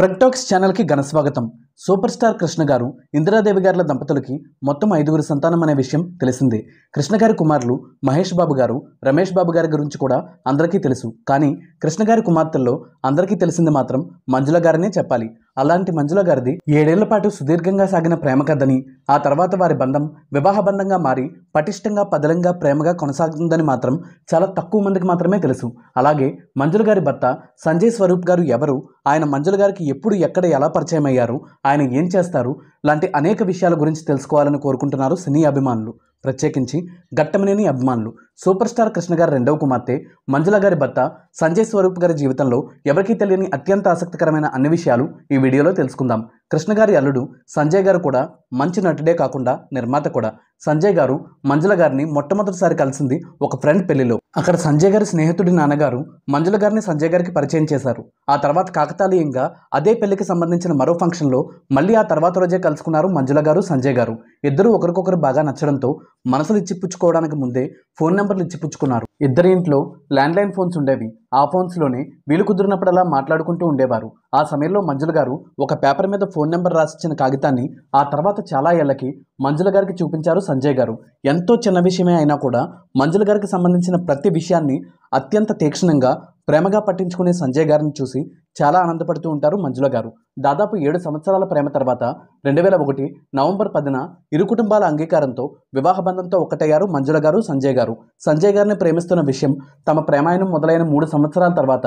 ప్రగ్టాక్స్ ఛానల్కి ఘన స్వాగతం సూపర్ స్టార్ కృష్ణ గారు ఇందిరాదేవి గారుల దంపతులకి మొత్తం ఐదుగురు సంతానం అనే విషయం తెలిసిందే కృష్ణ గారి కుమారులు మహేష్ బాబు గారు రమేష్ బాబు గారి గురించి కూడా అందరికీ తెలుసు కానీ కృష్ణ గారి కుమార్తెల్లో అందరికీ తెలిసింది మాత్రం మంజుల గారనే చెప్పాలి అలాంటి మంజుల గారిది ఏడేళ్ల పాటు సుదీర్ఘంగా సాగిన ప్రేమ కథని ఆ తర్వాత వారి బంధం వివాహ బంధంగా మారి పటిష్టంగా పదలంగా ప్రేమగా కొనసాగుతుందని మాత్రం చాలా తక్కువ మందికి మాత్రమే తెలుసు అలాగే మంజుల గారి భర్త సంజయ్ స్వరూప్ గారు ఎవరు ఆయన మంజుల గారికి ఎప్పుడు ఎక్కడ ఎలా పరిచయం అయ్యారు ఆయన ఏం చేస్తారు లాంటి అనేక విషయాల గురించి తెలుసుకోవాలని కోరుకుంటున్నారు సినీ అభిమానులు ప్రత్యేకించి గట్టమనేని అభిమానులు సూపర్ స్టార్ కృష్ణ గారి రెండవ కుమార్తె మంజుల గారి భర్త సంజయ్ స్వరూప్ గారి జీవితంలో ఎవరికీ తెలియని అత్యంత ఆసక్తికరమైన అన్ని విషయాలు ఈ వీడియోలో తెలుసుకుందాం కృష్ణ గారి అల్లుడు సంజయ్ గారు కూడా మంచి నటుడే కాకుండా నిర్మాత కూడా సంజయ్ గారు మంజుల గారిని మొట్టమొదటిసారి కలిసింది ఒక ఫ్రెండ్ పెళ్లిలో అక్కడ సంజయ్ గారి స్నేహితుడి నాన్నగారు మంజుల గారిని సంజయ్ గారికి పరిచయం చేశారు ఆ తర్వాత కాకతాళీయంగా అదే పెళ్లికి సంబంధించిన మరో ఫంక్షన్లో మళ్ళీ ఆ తర్వాత రోజే కలుసుకున్నారు మంజుల గారు సంజయ్ గారు ఇద్దరు ఒకరికొకరు బాగా నచ్చడంతో మనసులు ఇచ్చిపుచ్చుకోవడానికి ముందే ఫోన్ నెంబర్లు ఇచ్చిపుచ్చుకున్నారు ఇద్దరి ఇంట్లో ల్యాండ్లైన్ ఫోన్స్ ఉండేవి ఆ ఫోన్స్లోనే వీలు కుదిరినప్పుడల్లా మాట్లాడుకుంటూ ఉండేవారు ఆ సమయంలో మంజుల గారు ఒక పేపర్ మీద ఫోన్ నెంబర్ రాసిచ్చిన కాగితాన్ని ఆ తర్వాత చాలా ఏళ్లకి మంజుల గారికి చూపించారు సంజయ్ గారు ఎంతో చిన్న విషయమే అయినా కూడా మంజుల గారికి సంబంధించిన ప్రతి విషయాన్ని అత్యంత తీక్షణంగా ప్రేమగా పట్టించుకునే సంజయ్ గారిని చూసి చాలా ఆనందపడుతూ ఉంటారు మంజుల గారు దాదాపు ఏడు సంవత్సరాల ప్రేమ తర్వాత రెండు వేల ఒకటి నవంబర్ పదిన ఇరు కుటుంబాల అంగీకారంతో వివాహ బంధంతో ఒకటయ్యారు మంజుల గారు సంజయ్ గారు సంజయ్ గారిని ప్రేమిస్తున్న విషయం తమ ప్రేమాయణం మొదలైన మూడు సంవత్సరాల తర్వాత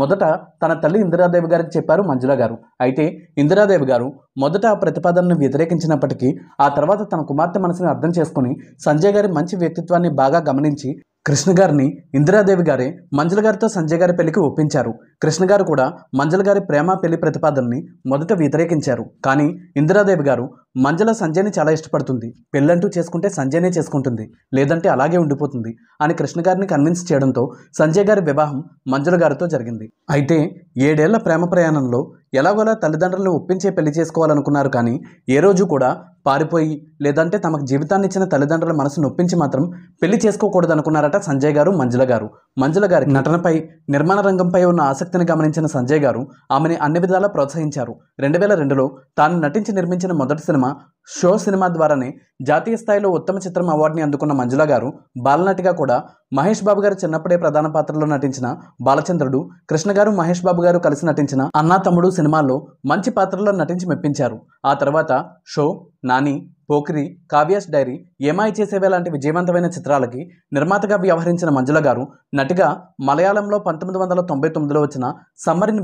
మొదట తన తల్లి ఇందిరాదేవి గారికి చెప్పారు మంజుల గారు అయితే ఇందిరాదేవి గారు మొదట ఆ ప్రతిపాదనను వ్యతిరేకించినప్పటికీ ఆ తర్వాత తన కుమార్తె మనసుని అర్థం చేసుకుని సంజయ్ గారి మంచి వ్యక్తిత్వాన్ని బాగా గమనించి కృష్ణ గారిని ఇందిరాదేవి గారే మంజుల గారితో సంజయ్ గారి పెళ్లికి ఒప్పించారు కృష్ణ గారు కూడా మంజుల గారి ప్రేమ పెళ్లి ప్రతిపాదనని మొదట వ్యతిరేకించారు కానీ ఇందిరాదేవి గారు మంజుల సంజయ్ని చాలా ఇష్టపడుతుంది పెళ్ళంటూ చేసుకుంటే సంజయ్నే చేసుకుంటుంది లేదంటే అలాగే ఉండిపోతుంది అని కృష్ణ గారిని కన్విన్స్ చేయడంతో సంజయ్ గారి వివాహం మంజుల గారితో జరిగింది అయితే ఏడేళ్ల ప్రేమ ప్రయాణంలో ఎలాగోలా తల్లిదండ్రులను ఒప్పించే పెళ్లి చేసుకోవాలనుకున్నారు కానీ ఏ రోజు కూడా పారిపోయి లేదంటే తమకు జీవితాన్ని ఇచ్చిన తల్లిదండ్రుల మనసు నొప్పించి మాత్రం పెళ్లి చేసుకోకూడదనుకున్నారట సంజయ్ గారు మంజుల గారు మంజుల గారి నటనపై నిర్మాణ రంగంపై ఉన్న ఆసక్తిని గమనించిన సంజయ్ గారు ఆమెని అన్ని విధాలా ప్రోత్సహించారు రెండు వేల రెండులో తాను నటించి నిర్మించిన మొదటి సినిమా షో సినిమా ద్వారానే జాతీయ స్థాయిలో ఉత్తమ చిత్రం అవార్డుని అందుకున్న మంజుల గారు బాలనటిగా కూడా మహేష్ బాబు గారు చిన్నప్పుడే ప్రధాన పాత్రలో నటించిన బాలచంద్రుడు కృష్ణ గారు మహేష్ బాబు గారు కలిసి నటించిన అన్నా తమ్ముడు సినిమాల్లో మంచి పాత్రల్లో నటించి మెప్పించారు ఆ తర్వాత షో నాని పోకిరి కావ్యాస్ డైరీ ఏమాయి చేసేవే లాంటి విజయవంతమైన చిత్రాలకి నిర్మాతగా వ్యవహరించిన మంజుల గారు నటిగా మలయాళంలో పంతొమ్మిది వందల తొంభై తొమ్మిదిలో వచ్చిన సమ్మర్ ఇన్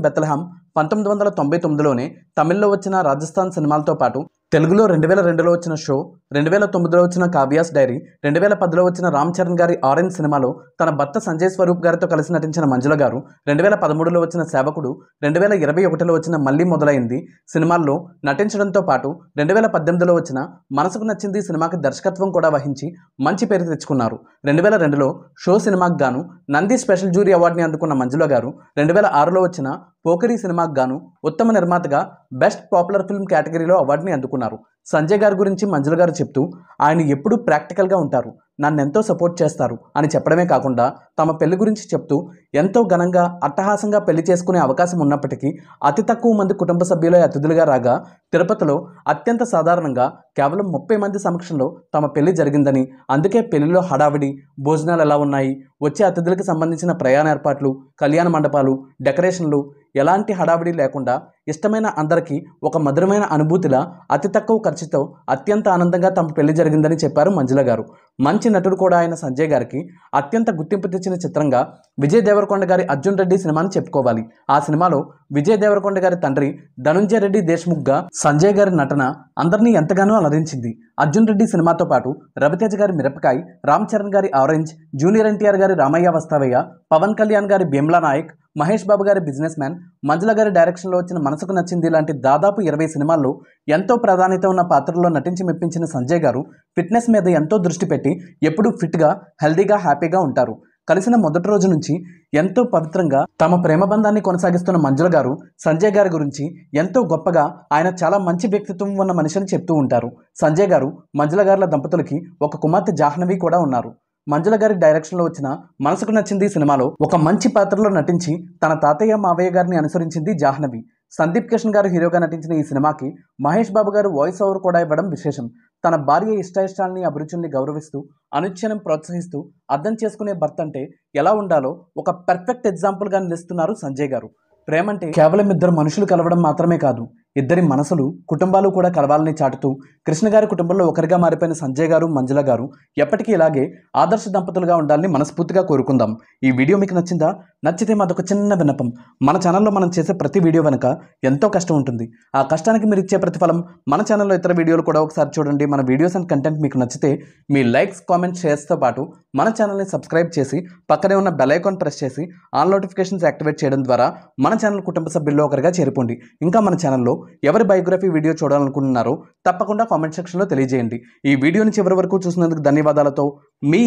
పంతొమ్మిది వందల తొంభై తొమ్మిదిలోనే తమిళ్లో వచ్చిన రాజస్థాన్ సినిమాలతో పాటు తెలుగులో రెండు వేల రెండులో వచ్చిన షో రెండు వేల తొమ్మిదిలో వచ్చిన కావ్యాస్ డైరీ రెండు వేల పదిలో వచ్చిన రామ్ చరణ్ గారి ఆరెంజ్ సినిమాలో తన భర్త సంజయ్ స్వరూప్ గారితో కలిసి నటించిన మంజుల గారు రెండు వేల పదమూడులో వచ్చిన సేవకుడు రెండు వేల ఇరవై ఒకటిలో వచ్చిన మళ్ళీ మొదలైంది సినిమాల్లో నటించడంతో పాటు రెండు వేల పద్దెనిమిదిలో వచ్చిన మనసుకు నచ్చింది సినిమాకి దర్శకత్వం కూడా వహించి మంచి పేరు తెచ్చుకున్నారు రెండు వేల రెండులో షో సినిమాకు గాను నంది స్పెషల్ జ్యూరీ అవార్డుని అందుకున్న మంజుల గారు రెండు వేల ఆరులో వచ్చిన పోకరి సినిమాకు గాను ఉత్తమ నిర్మాతగా బెస్ట్ పాపులర్ ఫిల్మ్ కేటగిరీలో అవార్డుని అందుకున్నారు సంజయ్ గారి గురించి మంజుల గారు చెప్తూ ఆయన ఎప్పుడూ ప్రాక్టికల్గా ఉంటారు నన్నెంతో సపోర్ట్ చేస్తారు అని చెప్పడమే కాకుండా తమ పెళ్లి గురించి చెప్తూ ఎంతో ఘనంగా అట్టహాసంగా పెళ్లి చేసుకునే అవకాశం ఉన్నప్పటికీ అతి తక్కువ మంది కుటుంబ సభ్యులే అతిథులుగా రాగా తిరుపతిలో అత్యంత సాధారణంగా కేవలం ముప్పై మంది సమక్షంలో తమ పెళ్లి జరిగిందని అందుకే పెళ్లిలో హడావిడి భోజనాలు ఎలా ఉన్నాయి వచ్చే అతిథులకు సంబంధించిన ప్రయాణ ఏర్పాట్లు కళ్యాణ మండపాలు డెకరేషన్లు ఎలాంటి హడావిడి లేకుండా ఇష్టమైన అందరికీ ఒక మధురమైన అనుభూతిలా అతి తక్కువ సర్చితో అత్యంత ఆనందంగా తమ పెళ్లి జరిగిందని చెప్పారు మంజుల గారు మంచి నటుడు కూడా ఆయన సంజయ్ గారికి అత్యంత గుర్తింపు తెచ్చిన చిత్రంగా విజయ్ దేవరకొండ గారి అర్జున్ రెడ్డి సినిమాని చెప్పుకోవాలి ఆ సినిమాలో విజయ్ దేవరకొండ గారి తండ్రి ధనుంజయ రెడ్డి దేశ్ముఖ్గా సంజయ్ గారి నటన అందరినీ ఎంతగానో అలరించింది అర్జున్ రెడ్డి సినిమాతో పాటు రవితేజ గారి మిరపకాయ్ రామ్ చరణ్ గారి ఆరెంజ్ జూనియర్ ఎన్టీఆర్ గారి రామయ్య వస్తావయ్య పవన్ కళ్యాణ్ గారి భీమ్లా నాయక్ మహేష్ బాబు గారి బిజినెస్ మ్యాన్ మంజుల గారి డైరెక్షన్లో వచ్చిన మనసుకు నచ్చింది లాంటి దాదాపు ఇరవై సినిమాల్లో ఎంతో ప్రాధాన్యత ఉన్న పాత్రలో నటించి మెప్పించిన సంజయ్ గారు ఫిట్నెస్ మీద ఎంతో దృష్టి పెట్టి ఎప్పుడూ ఫిట్గా హెల్దీగా హ్యాపీగా ఉంటారు కలిసిన మొదటి రోజు నుంచి ఎంతో పవిత్రంగా తమ ప్రేమ బంధాన్ని కొనసాగిస్తున్న మంజుల గారు సంజయ్ గారి గురించి ఎంతో గొప్పగా ఆయన చాలా మంచి వ్యక్తిత్వం ఉన్న మనిషిని చెప్తూ ఉంటారు సంజయ్ గారు మంజుల గారుల దంపతులకి ఒక కుమార్తె జాహ్నవి కూడా ఉన్నారు మంజుల గారి డైరెక్షన్లో వచ్చిన మనసుకు నచ్చింది సినిమాలో ఒక మంచి పాత్రలో నటించి తన తాతయ్య మావయ్య గారిని అనుసరించింది జాహ్నవి సందీప్ కిషన్ గారు హీరోగా నటించిన ఈ సినిమాకి మహేష్ బాబు గారు వాయిస్ ఓవర్ కూడా ఇవ్వడం విశేషం తన భార్య ఇష్టాయిష్టాలని అభిరుచుల్ని గౌరవిస్తూ అనుచ్ఛనం ప్రోత్సహిస్తూ అర్థం చేసుకునే భర్త అంటే ఎలా ఉండాలో ఒక పర్ఫెక్ట్ ఎగ్జాంపుల్గా నిలుస్తున్నారు సంజయ్ గారు ప్రేమంటే కేవలం ఇద్దరు మనుషులు కలవడం మాత్రమే కాదు ఇద్దరి మనసులు కుటుంబాలు కూడా కలవాలని చాటుతూ కృష్ణ గారి కుటుంబంలో ఒకరిగా మారిపోయిన సంజయ్ గారు మంజుల గారు ఎప్పటికీ ఇలాగే ఆదర్శ దంపతులుగా ఉండాలని మనస్ఫూర్తిగా కోరుకుందాం ఈ వీడియో మీకు నచ్చిందా నచ్చితే మాదొక చిన్న విన్నపం మన ఛానల్లో మనం చేసే ప్రతి వీడియో వెనుక ఎంతో కష్టం ఉంటుంది ఆ కష్టానికి మీరు ఇచ్చే ప్రతిఫలం మన ఛానల్లో ఇతర వీడియోలు కూడా ఒకసారి చూడండి మన వీడియోస్ అండ్ కంటెంట్ మీకు నచ్చితే మీ లైక్స్ కామెంట్స్ షేర్స్తో పాటు మన ఛానల్ని సబ్స్క్రైబ్ చేసి పక్కనే ఉన్న బెలైకాన్ ప్రెస్ చేసి ఆల్ నోటిఫికేషన్స్ యాక్టివేట్ చేయడం ద్వారా మన ఛానల్ కుటుంబ సభ్యుల్లో ఒకరిగా చేరిపోండి ఇంకా మన ఛానల్లో ఎవరి బయోగ్రఫీ వీడియో చూడాలనుకుంటున్నారో తప్పకుండా కామెంట్ సెక్షన్లో తెలియజేయండి ఈ వీడియోని చివరి వరకు చూసినందుకు ధన్యవాదాలతో మీ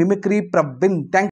మిమిక్రీ ప్రవీణ్ థ్యాంక్